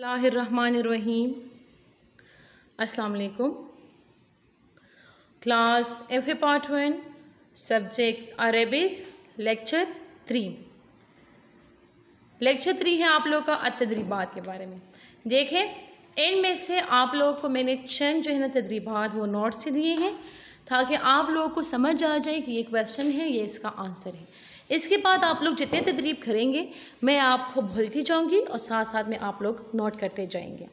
रहीम अस्सलाम वालेकुम class F A part one subject Arabic lecture three lecture three है आप लोग का तदरीबात के बारे में देखें में से आप लोग को मैंने चंद जो है ना तदरीबात वो नोट से दिए हैं ताकि आप लोगों को समझ आ जाए कि ये क्वेश्चन है ये इसका आंसर है इसके बाद आप लोग जितने तदरीब करेंगे मैं आपको भूलती जाऊँगी और साथ साथ में आप लोग नोट करते जाएंगे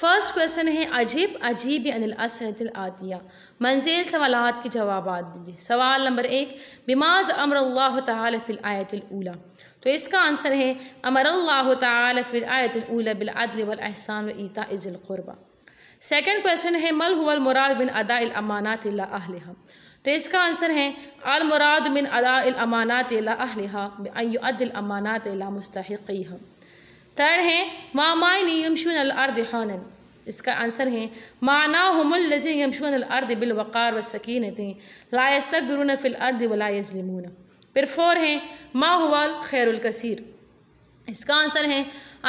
फर्स्ट क्वेश्चन है अजीब अजीब अनिल असदिल आतिया मंजिल सवाल के जवाब दीजिए सवाल नंबर एक बिमाज अमर अल्लाह तिल तो इसका आंसर है अमर तिल आयतूला बिलअल वहसान ईता सेकेंड क्वेश्चन है मल हुआ मुराद बिन अदा अमानात अहलहा तो इसका आंसर है अलमुराद मिन अदामानात अमानात मुस्तक़ी थर्ड है मामाइन यमशून खानन इसका आंसर है माना हमलजी यमशून अलर्द बिलवक़ार व सकीन लायस्तक बिरून फ़िलर्द वलाजलिमून फिर फोर है मा हुआल खैरकसर इसका आंसर है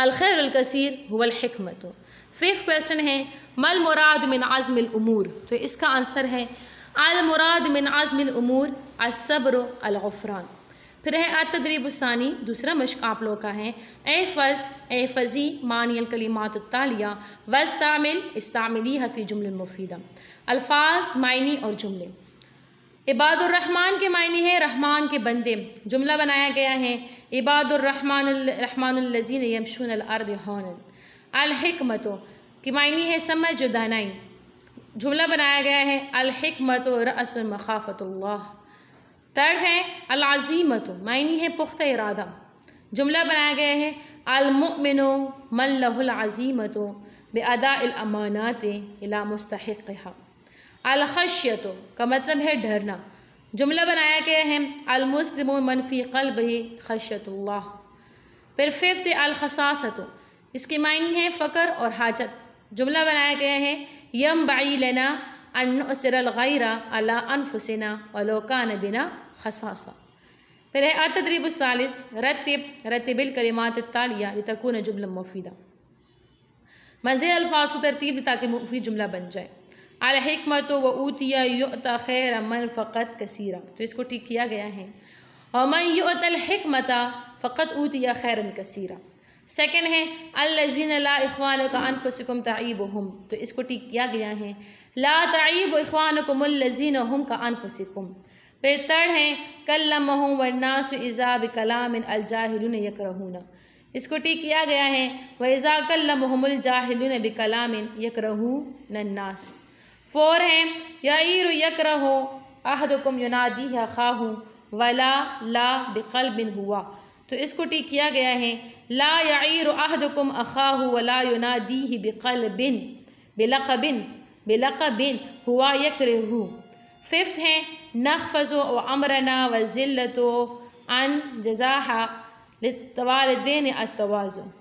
अलखैरकसर हुआलमत फिफ्थ क्वेश्चन है मल मुराद मिन आज़मिलमूर तो इसका आंसर है अलमुराद मिन आज़मिन उमूर असब्र अलगफ़रान फिर है अतदरीबानी दूसरा मश्क आप लोग का है ए फ़स ए फ़ज़ी मानियल कलीमात तालिया वस्तामिल इस्तामिली हफ़ी जुमल मुफीदा अल्फाज मायनी और जुमले इबादुररहमान के मायने हैं रहमान के बंदे जुमला बनाया गया है इबादुररहमानरहमानजीन यमशून अर्द हौन अलहमतों के मायने है समझ दानाई जुमला बनाया गया है अलहमत रस मखाफ़तल्ला थर्ड है अलाजीमत मायनी है पुख्त इरादा जुमला बनाया गया है अलमिनो मन बे बेअदामानत इला मुस्तक अलखशियत का मतलब है डरना जुमला बनाया गया है अलमुस्लिम मनफ़ी कल्ब खशतल्ला फिर फिफ्थ अलखसासत इसके मायनी है फ़कर और हाजत जुमला बनाया गया है यम बाई लेना अनसरगैरा अला अनफुसना वलोकान नबिना खसासा फिर है अतरीबालिस रतब रतबिल कलिमात तालिया तकून जुमल मुफीदा मज़े अल्फाज को तरतीब ताकि मुफीद जुमला बन जाए अलहमत व ऊतिया युता खैर अमन फ़कत कसीरा तो इसको ठीक किया गया है और मन युतलहमता फ़कत ऊतिया खैरन कसीरा सेकेंड है अल्लज़ीन ला इखवान का अनफसकम तयब हम तो इसको टिक किया गया है ला तयब इखवान कमल्लिन हम का अनफसकम फिर थर्ड है कल्लम वनास इज़ाब कलाम अलजाहिल यकरहूना इसको टिक किया गया है व इज़ा कल्लमजाहिल बकलाम यकरहून नन्नास फोर है यार यकरहो अहदकुम युनादी या खाहू वला ला बिकल बिन हुआ तो इसको ठीक किया गया है ला यार अहदकुम अखाह वला दी ही बिकल बिन बिलक बिन बिलक बिन हुआ यकरहू फिफ्थ है नखफ़ो व अमरना व ज़िल्लत अन जजाहा अतवाज़ो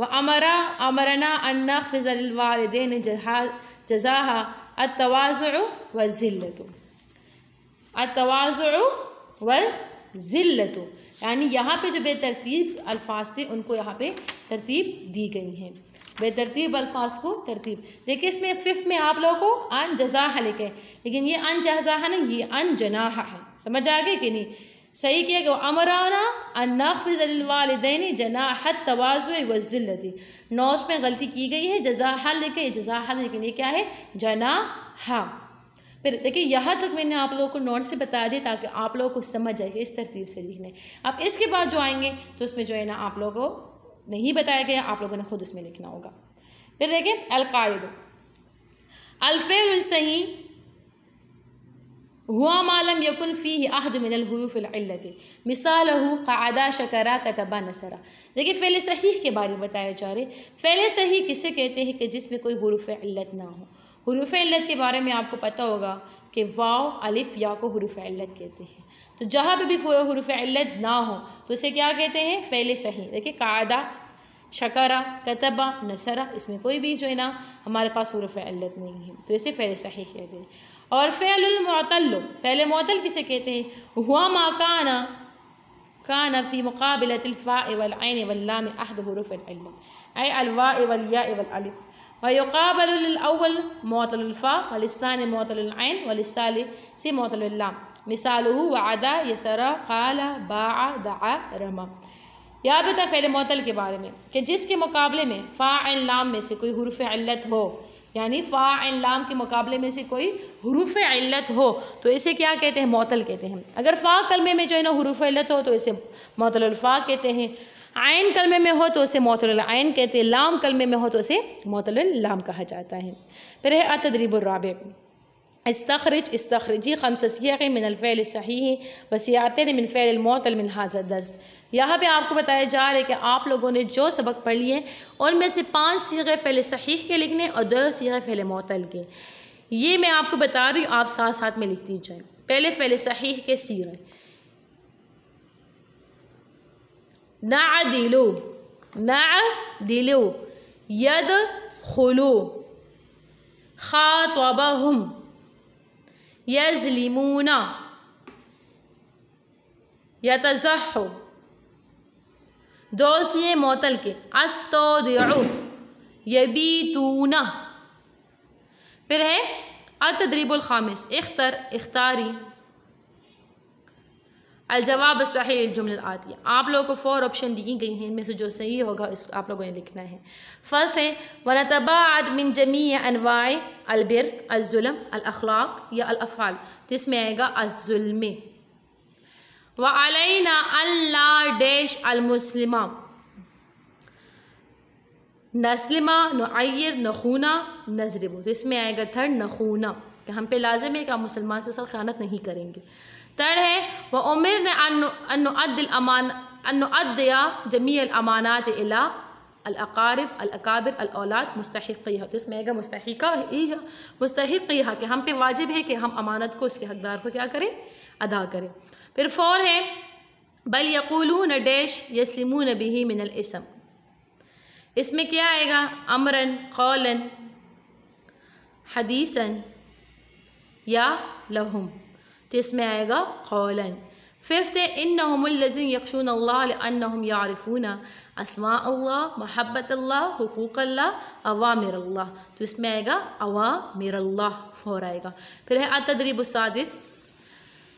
व अमरा अमरना अन नखफ़लवालदेन जजाहा अतवाज़ व ज़िल्लत अतवाज़ व ज़िल्लत यानी यहाँ पे जो बेतरतीब अल्फाज थे उनको यहाँ पे तरतीब दी गई हैं बेतरतीब अल्फाज को तरतीब देखिए इसमें फिफ्थ में आप लोगों को अन जजाह लिखे लेकिन ये अन जजाह नहीं ये अन जनाह है समझ आ गए कि नहीं सही किया कि अमराना अनफ़लवालदैन जनाहत तोज़ वज़िल्लती नौज में गलती की गई है जजाह लिखे जजाह लेकिन ये क्या है जनाहा फिर देखिए यहाँ तक मैंने आप लोगों को नोट से बता दिया ताकि आप लोगों को समझ आएगा इस तरतीब से लिखने अब इसके बाद जो आएंगे तो उसमें जो है ना आप लोगों को नहीं बताया गया आप लोगों ने खुद उसमें लिखना होगा फिर देखिए अलकायद अलफ़ेल सही हुआ मालम यकुन फ़ी अहद मिनलहरूफ़िलत मिसाल क़ादा शकरा कतबा नसरा देखिए फ़ैल सही के बारे में बताया जा रहे फ़ैल सही किसे कहते हैं कि जिसमें कोई हरूफ इल्लत ना हो हरूफ इल्लत के बारे में आपको पता होगा कि वाव अलिफ़ या को हरूफ इल्लत कहते हैं तो जहाँ पर भी हरूफ इल्लत ना हो तो उसे क्या कहते हैं फ़ैल सही देखिए क़ादा शकरा कतबा नसरा इसमें कोई भी जो है ना हमारे पास हरूफ इल्लत नहीं है तो इसे फ़ैल सही कहते हैं और फ़ैलमतल फ़ैल मतल किसे कहते हैं हुआ मा काना काना फ़ी मुकाबलतफ़ा वलाइन वल्लाम अहद हरूफ़ अलवा वलिया वलफ़ वक़ाबल मतलफ़ा वलिसान से मतलम मिसाल वादा यसरा काला बा दा रमा या बता फ़ैल मतल के बारे में कि जिसके मुकाबले में फ़ा लाम में से कोई हरूफ अलत हो यानी फ़ा लाम के मुकाबले में से कोई हरूफ इल्लत हो तो इसे क्या कहते हैं मअतल कहते हैं अगर फ़ा कलमे में जो है ना हरूफ इल्लत हो तो इसे मअतलफ़ा कहते हैं आयन कलमे में हो तो उसे मोतल आयन कहते हैं लाम कलमे में हो तो उसे मोतल लाम कहा जाता है फिर है अतदरीबुलराब استخرج استخرجي خمس सियागें मिन अलफ़ैल सही वसीतिन من فعل मोतल من هذا الدرس यहाँ पे आपको बताया जा रहा है कि आप लोगों ने जो सबक पढ़ लिए उनमें से पाँच सीगे फैले सही के लिखने और दो सीगे फैले मोतल के ये मैं आपको बता रही हूँ आप साथ साथ में लिख दीजिए पहले फैले सही के सीगे ना दिलो ना दिलो यद खुलो खा तोबा हम يزلمون يتزحوا دوسية معطل استودعوا يبيتون پھر ہے التدريب الخامس اختر اختاري अलजवाब सही जुमल आती है आप लोगों को फोर ऑप्शन दी गई हैं इनमें से जो सही होगा इस आप लोगों ने लिखना है फर्स्ट है वनतबा आदमिन जमी अनवाय अलबिर अज़ुलम अलखलाक या अलफ़ाल जिसमें आएगा अजुलम व अलना अल्ला डैश अलमुसलिमा नस्लिमा नयर नखूना नजरबो तो इसमें आएगा थर्ड नखूना तो कि हम पे लाजम है कि आप मुसलमान के साथ खानत नहीं करेंगे थर्ड है वह उमिर ने अनुदिया जमी अमानात अला अलक़ारब अलकाबिर अलौलाद मुस्तक तो इसमें आएगा मुस्तका ही मुस्तक यह कि हम पे वाजिब है कि हम अमानत को उसके हकदार को क्या करें अदा करें फिर फोर है बल न डैश यसलिमून बिही मिनल इसम इसमें क्या आएगा अमरन कौलन हदीसन या लहुम तो इसमें आएगा कौलन फिफ्थ है इन नज़ीन यकशून अल्लाम यारफूना असमा अल्लाह महब्बत अल्लाह हकूक़ अल्लाह अवा मेर अल्लाह तो इसमें आएगा अवा मेर अल्लाह फ़ौर आएगा फिर है अतदरीबुसादिस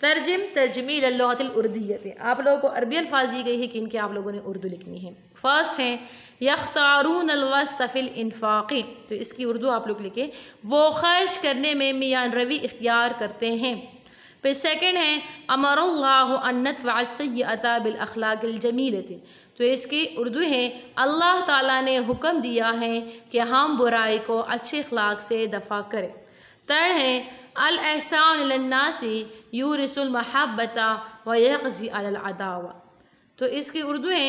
तर्जम तर्जमी लतिलरदियत आप लोगों को अरबी अल्फाज दी गई है कि इनके आप लोगों ने उर्दू लिखनी है फर्स्ट हैं यख्तारून अलवस्तफ़िल इनफाक़ी तो इसकी उर्दू आप लोग लिखें वो खर्च करने में मियान रवि इख्तियार करते हैं फिर सेकंड है अमर अन्नत अखलाकिल जमील तो इसकी उर्दू है अल्लाह ताला ने हुक्म दिया है कि हम बुराई को अच्छे अखलाक से दफ़ा करें तर है अलहसानन्नासी यूरसमहबता वक़ी अदावा तो इसकी उर्दू है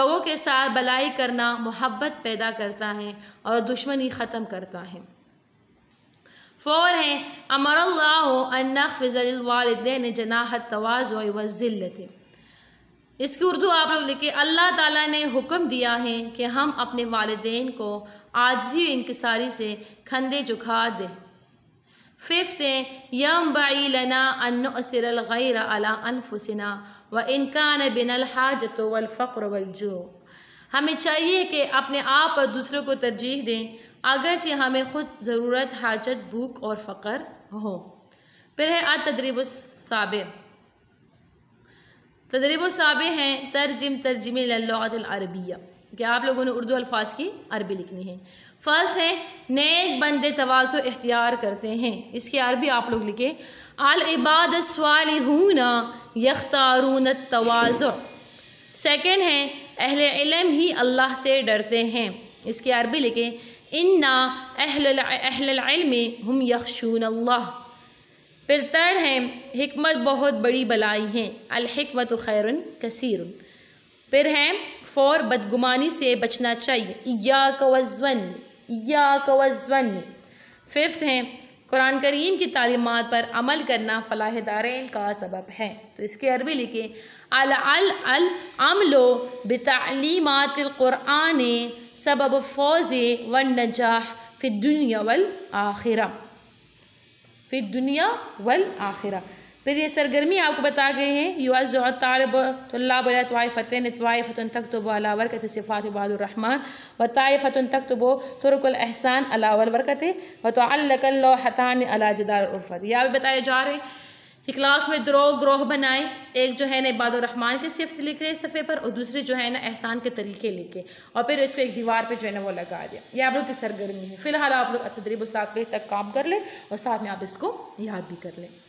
लोगों के साथ भलाई करना मोहब्बत पैदा करता है और दुश्मनी ख़त्म करता है फोर हैं अमर अल्लाफ़िज़लवालदैन जनाहत तोज़ वज़िल्लत इसकी उर्दू आप लोग लिखे अल्लाह ताला ने हुक्म दिया है कि हम अपने वालदेन को आजी इनकसारी से खंदे झुका दें फिफ्थ यम बना लना गैर अला अनफुसना व इनका न बिनल हाजत वलफ़्र वलजो हमें चाहिए कि अपने आप और दूसरों को तरजीह दें अगरचे हमें खुद ज़रूरत हाजत भूख और फ़कर हो फिर है आ तदरीब साब तदरीब साब हैं तरजम तरजम अरबिया कि आप लोगों ने उर्दू अल्फाज की अरबी लिखनी है फर्स्ट है नेक बंदे तोज़ो इख्तियार करते हैं इसकी अरबी आप लोग लिखें अल इबाद सवाल यख्तारून तोज़ो सेकेंड है अहल इलम ही अल्लाह से डरते हैं इसके अरबी लिखें इन्ना अहल अहल हम यखशून अल्लाह फिर तड़ हैं हमत बहुत बड़ी बलाई हैं अलहमत खैर कसर फिर हैं फ़ौर बदगुमानी से बचना चाहिए या कवज़न या कवज़न फिफ्थ हैं कुरान करीम की तालीमत पर अमल करना फ़लाह दारैन का सबब है तो इसके अरबी लिखें अल अल अल अमलो बतालीमत क़ुरान सबब फौज व नजाह फ़िर दुनिया वल आखिरा फ़िर दुनिया वल आखिरा फिर ये सरगर्मी आपको बता गए हैं युवाज़ तालब तोाफ़तन तोाफ़तन तक तो अला सिफ़ात बादुररहमान व फ़तन तक तो बो तुरकलहसान अलावल वरकत व तो अलाजदारफ़त यह भी बताए जा रहे हैं कि क्लास में दो ग्रोह बनाए एक जो है ना इबादुररहमान के सिफ्त लिख रहे सफ़े पर और दूसरे जो है ना एहसान के तरीके लिखे और फिर इसको एक दीवार पर जो है ना वो लगा दिया ये आप लोग की सरगर्मी है फ़िलहाल आप लोग तदरीब साफ तक काम कर लें और साथ में आप इसको याद भी कर लें